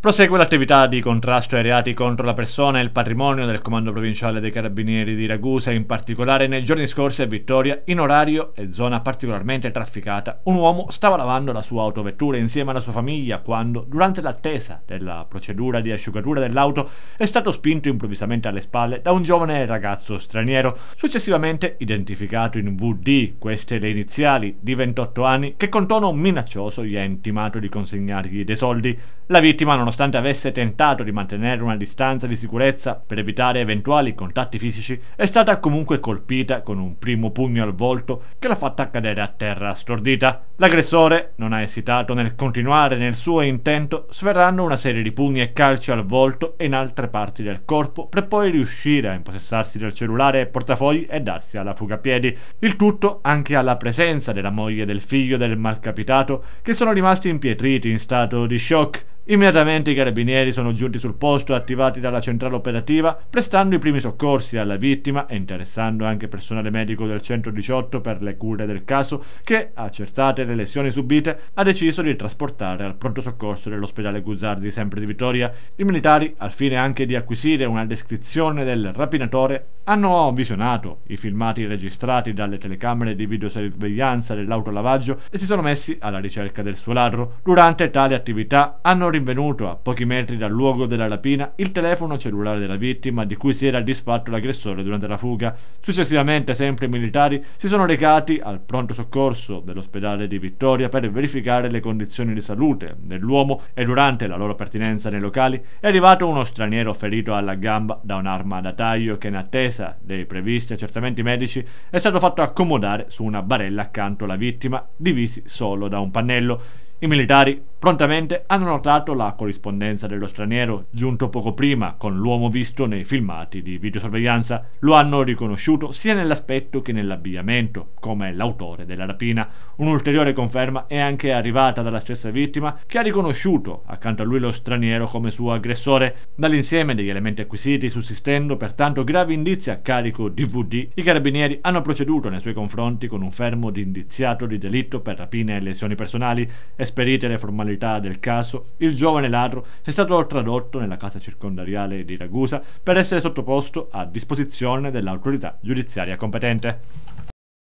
Prosegue l'attività di contrasto ai reati contro la persona e il patrimonio del Comando Provinciale dei Carabinieri di Ragusa, in particolare nei giorni scorsi a Vittoria, in orario e zona particolarmente trafficata, un uomo stava lavando la sua autovettura insieme alla sua famiglia quando, durante l'attesa della procedura di asciugatura dell'auto, è stato spinto improvvisamente alle spalle da un giovane ragazzo straniero, successivamente identificato in VD, queste le iniziali, di 28 anni, che con tono minaccioso gli ha intimato di consegnargli dei soldi. La vittima non nonostante avesse tentato di mantenere una distanza di sicurezza per evitare eventuali contatti fisici, è stata comunque colpita con un primo pugno al volto che l'ha fatta cadere a terra stordita. L'aggressore non ha esitato nel continuare nel suo intento, sferrando una serie di pugni e calci al volto e in altre parti del corpo per poi riuscire a impossessarsi del cellulare e portafogli e darsi alla fuga a piedi. Il tutto anche alla presenza della moglie e del figlio del malcapitato che sono rimasti impietriti in stato di shock. Immediatamente i carabinieri sono giunti sul posto attivati dalla centrale operativa, prestando i primi soccorsi alla vittima e interessando anche personale medico del 118 per le cure del caso che, accertate le lesioni subite, ha deciso di trasportare al pronto soccorso dell'ospedale Guzzardi sempre di Vittoria. I militari, al fine anche di acquisire una descrizione del rapinatore, hanno visionato i filmati registrati dalle telecamere di videosorveglianza dell'autolavaggio e si sono messi alla ricerca del suo ladro. Durante tale attività hanno rivisto rinvenuto, a pochi metri dal luogo della rapina, il telefono cellulare della vittima di cui si era disfatto l'aggressore durante la fuga. Successivamente sempre i militari si sono recati al pronto soccorso dell'ospedale di Vittoria per verificare le condizioni di salute dell'uomo e durante la loro pertinenza nei locali è arrivato uno straniero ferito alla gamba da un'arma da taglio che in attesa dei previsti accertamenti medici è stato fatto accomodare su una barella accanto alla vittima, divisi solo da un pannello. I militari prontamente hanno notato la corrispondenza dello straniero, giunto poco prima con l'uomo visto nei filmati di videosorveglianza. Lo hanno riconosciuto sia nell'aspetto che nell'abbigliamento, come l'autore della rapina. Un'ulteriore conferma è anche arrivata dalla stessa vittima, che ha riconosciuto accanto a lui lo straniero come suo aggressore. Dall'insieme degli elementi acquisiti, sussistendo pertanto gravi indizi a carico di VD, i carabinieri hanno proceduto nei suoi confronti con un fermo di indiziato di delitto per rapine e lesioni personali, esperite le formalità banalità del caso, il giovane ladro è stato tradotto nella casa circondariale di Ragusa per essere sottoposto a disposizione dell'autorità giudiziaria competente.